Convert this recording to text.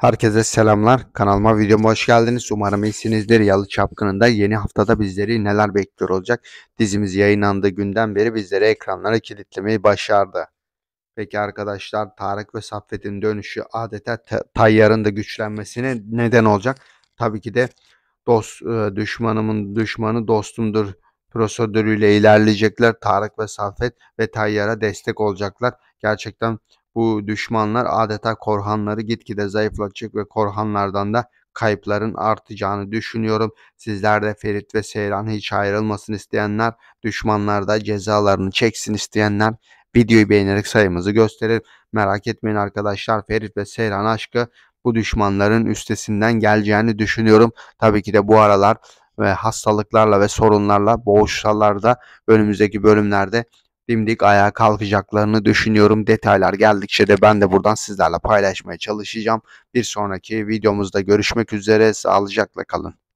Herkese selamlar. Kanalıma videoma hoş geldiniz. Umarım iyisinizdir. Yalı Çapkını'nda yeni haftada bizleri neler bekliyor olacak? Dizimiz yayınlandığı günden beri bizleri ekranlara kilitlemeyi başardı. Peki arkadaşlar Tarık ve Saffet'in dönüşü adeta Tayyar'ın da güçlenmesine neden olacak. Tabii ki de dost e, düşmanımın düşmanı dostumdur prosedürüyle ilerleyecekler. Tarık ve Saffet ve Tayyar'a destek olacaklar. Gerçekten bu düşmanlar adeta korhanları gitgide zayıflatacak ve korhanlardan da kayıpların artacağını düşünüyorum. Sizler de Ferit ve Seyran hiç ayrılmasın isteyenler, düşmanlar da cezalarını çeksin isteyenler videoyu beğenerek sayımızı gösterir. Merak etmeyin arkadaşlar Ferit ve Seyran aşkı bu düşmanların üstesinden geleceğini düşünüyorum. Tabii ki de bu aralar ve hastalıklarla ve sorunlarla boğuşsalar da önümüzdeki bölümlerde dimdik ayağa kalkacaklarını düşünüyorum. Detaylar geldikçe de ben de buradan sizlerle paylaşmaya çalışacağım. Bir sonraki videomuzda görüşmek üzere. Sağlıcakla kalın.